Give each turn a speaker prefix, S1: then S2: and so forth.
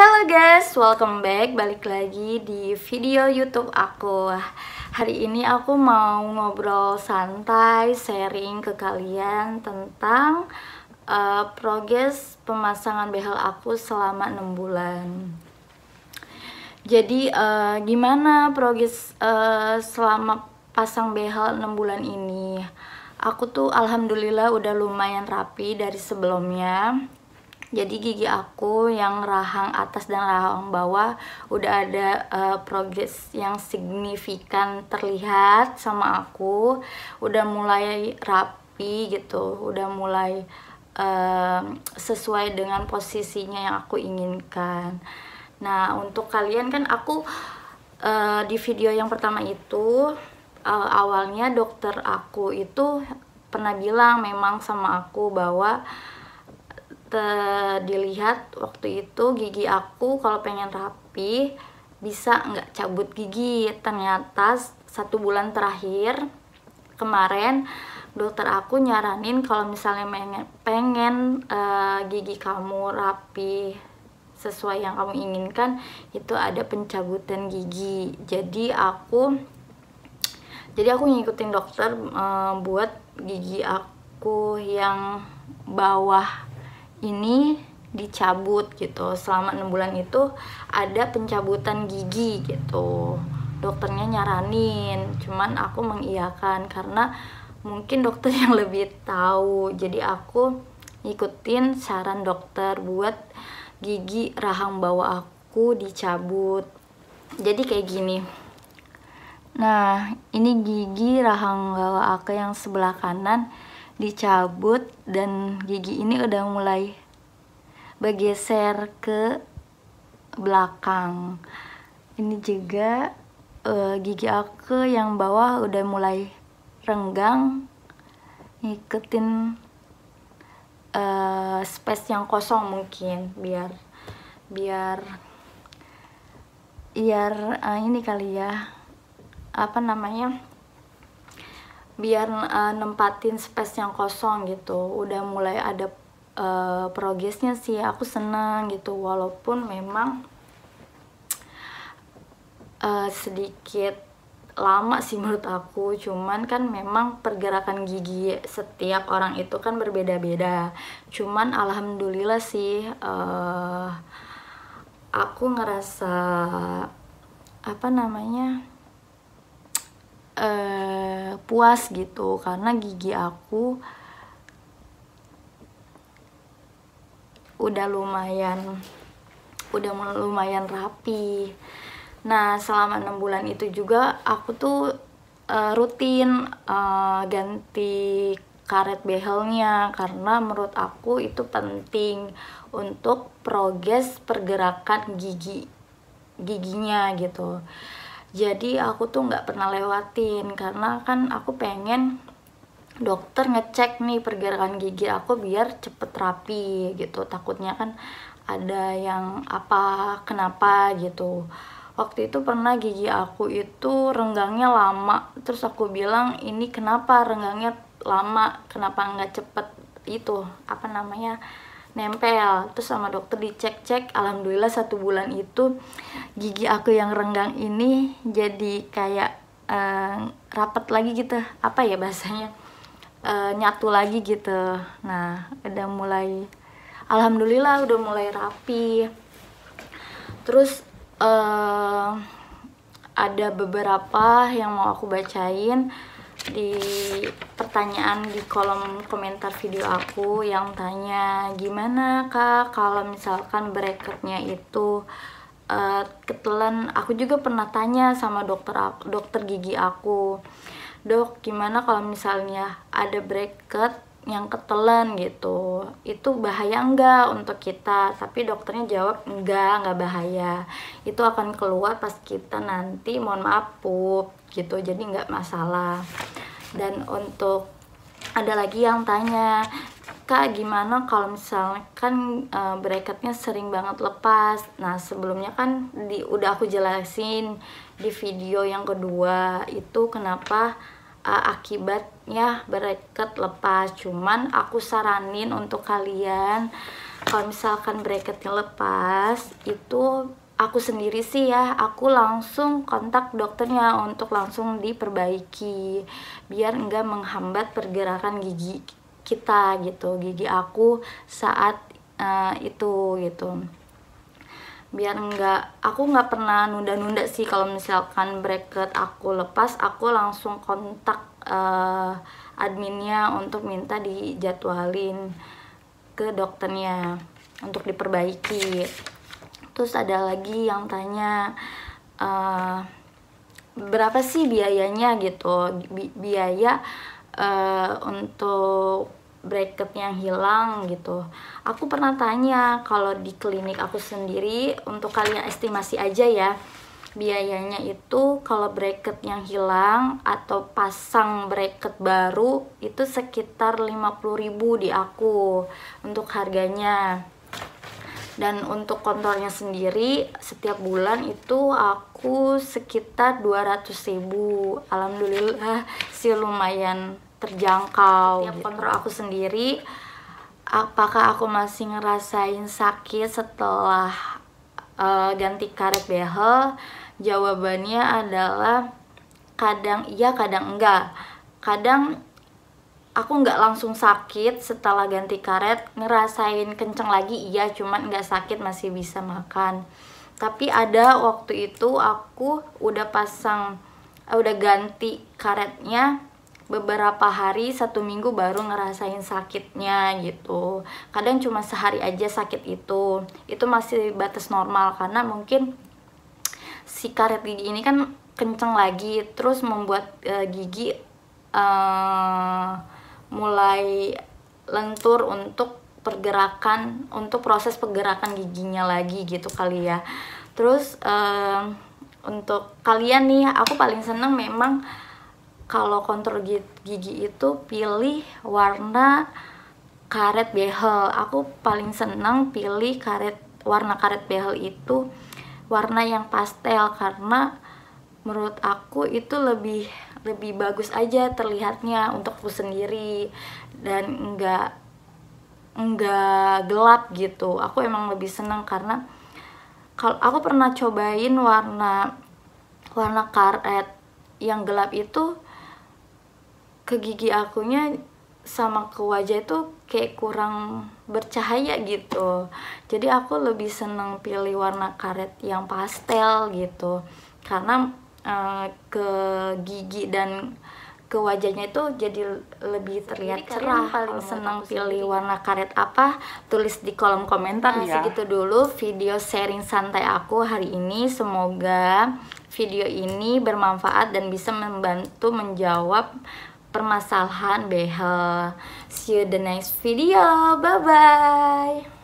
S1: Hello guys, welcome back balik lagi di video YouTube aku. Hari ini aku mau ngobrol santai, sharing ke kalian tentang uh, progres pemasangan behel aku selama 6 bulan. Jadi uh, gimana progres uh, selama pasang behel 6 bulan ini? Aku tuh alhamdulillah udah lumayan rapi dari sebelumnya jadi gigi aku yang rahang atas dan rahang bawah udah ada uh, progres yang signifikan terlihat sama aku udah mulai rapi gitu udah mulai uh, sesuai dengan posisinya yang aku inginkan nah untuk kalian kan aku uh, di video yang pertama itu uh, awalnya dokter aku itu pernah bilang memang sama aku bahwa dilihat waktu itu gigi aku kalau pengen rapi bisa nggak cabut gigi ternyata satu bulan terakhir kemarin dokter aku nyaranin kalau misalnya pengen, pengen uh, gigi kamu rapi sesuai yang kamu inginkan itu ada pencabutan gigi jadi aku jadi aku ngikutin dokter uh, buat gigi aku yang bawah ini dicabut gitu selama enam bulan itu ada pencabutan gigi gitu dokternya nyaranin cuman aku mengiyakan karena mungkin dokter yang lebih tahu jadi aku ikutin saran dokter buat gigi rahang bawah aku dicabut jadi kayak gini nah ini gigi rahang bawah aku yang sebelah kanan dicabut dan gigi ini udah mulai bergeser ke belakang ini juga uh, gigi aku yang bawah udah mulai renggang ngikutin uh, space yang kosong mungkin biar biar biar uh, ini kali ya apa namanya biar uh, nempatin space yang kosong gitu udah mulai ada uh, progresnya sih aku senang gitu walaupun memang uh, sedikit lama sih menurut aku cuman kan memang pergerakan gigi setiap orang itu kan berbeda-beda cuman alhamdulillah sih uh, aku ngerasa apa namanya puas gitu karena gigi aku udah lumayan udah lumayan rapi nah selama enam bulan itu juga aku tuh uh, rutin uh, ganti karet behelnya karena menurut aku itu penting untuk progres pergerakan gigi giginya gitu jadi aku tuh nggak pernah lewatin karena kan aku pengen dokter ngecek nih pergerakan gigi aku biar cepet rapi gitu takutnya kan ada yang apa kenapa gitu waktu itu pernah gigi aku itu renggangnya lama terus aku bilang ini kenapa renggangnya lama kenapa nggak cepet itu apa namanya nempel terus sama dokter dicek-cek alhamdulillah satu bulan itu gigi aku yang renggang ini jadi kayak uh, eh, rapat lagi gitu apa ya bahasanya uh, nyatu lagi gitu nah udah mulai alhamdulillah udah mulai rapi terus uh, ada beberapa yang mau aku bacain di pertanyaan di kolom komentar video aku yang tanya gimana kak kalau misalkan bracketnya itu uh, ketelan aku juga pernah tanya sama dokter dokter gigi aku dok gimana kalau misalnya ada bracket yang ketelan gitu itu bahaya enggak untuk kita tapi dokternya jawab enggak enggak bahaya itu akan keluar pas kita nanti mohon maaf pup gitu jadi nggak masalah dan untuk ada lagi yang tanya kak gimana kalau misalkan kan e, bracketnya sering banget lepas nah sebelumnya kan di udah aku jelasin di video yang kedua itu kenapa e, akibatnya bracket lepas cuman aku saranin untuk kalian kalau misalkan bracketnya lepas itu aku sendiri sih ya aku langsung kontak dokternya untuk langsung diperbaiki biar enggak menghambat pergerakan gigi kita gitu gigi aku saat uh, itu gitu biar enggak aku enggak pernah nunda-nunda sih kalau misalkan bracket aku lepas aku langsung kontak uh, adminnya untuk minta dijadwalin ke dokternya untuk diperbaiki terus ada lagi yang tanya uh, berapa sih biayanya gitu Bi biaya uh, untuk bracket yang hilang gitu aku pernah tanya kalau di klinik aku sendiri untuk kalian estimasi aja ya biayanya itu kalau bracket yang hilang atau pasang bracket baru itu sekitar 50.000 di aku untuk harganya dan untuk kontrolnya sendiri setiap bulan itu aku sekitar 200 ribu alhamdulillah sih lumayan terjangkau setiap gitu. kontrol aku sendiri apakah aku masih ngerasain sakit setelah uh, ganti karet behel jawabannya adalah kadang iya kadang enggak kadang aku nggak langsung sakit setelah ganti karet ngerasain kenceng lagi iya cuman nggak sakit masih bisa makan tapi ada waktu itu aku udah pasang eh, udah ganti karetnya beberapa hari satu minggu baru ngerasain sakitnya gitu kadang cuma sehari aja sakit itu itu masih batas normal karena mungkin si karet gigi ini kan kenceng lagi terus membuat uh, gigi eh, mulai lentur untuk pergerakan untuk proses pergerakan giginya lagi gitu kali ya terus um, untuk kalian nih aku paling seneng memang kalau kontur gigi itu pilih warna karet behel aku paling seneng pilih karet warna karet behel itu warna yang pastel karena menurut aku itu lebih lebih bagus aja terlihatnya untuk aku sendiri dan enggak enggak gelap gitu aku emang lebih seneng karena kalau aku pernah cobain warna warna karet yang gelap itu ke gigi akunya sama ke wajah itu kayak kurang bercahaya gitu jadi aku lebih seneng pilih warna karet yang pastel gitu karena Eh, ke gigi dan ke wajahnya itu jadi lebih terlihat jadi cerah paling senang pilih warna karet apa tulis di kolom komentar nah, ya segitu dulu video sharing santai aku hari ini semoga video ini bermanfaat dan bisa membantu menjawab permasalahan behel see you the next video bye bye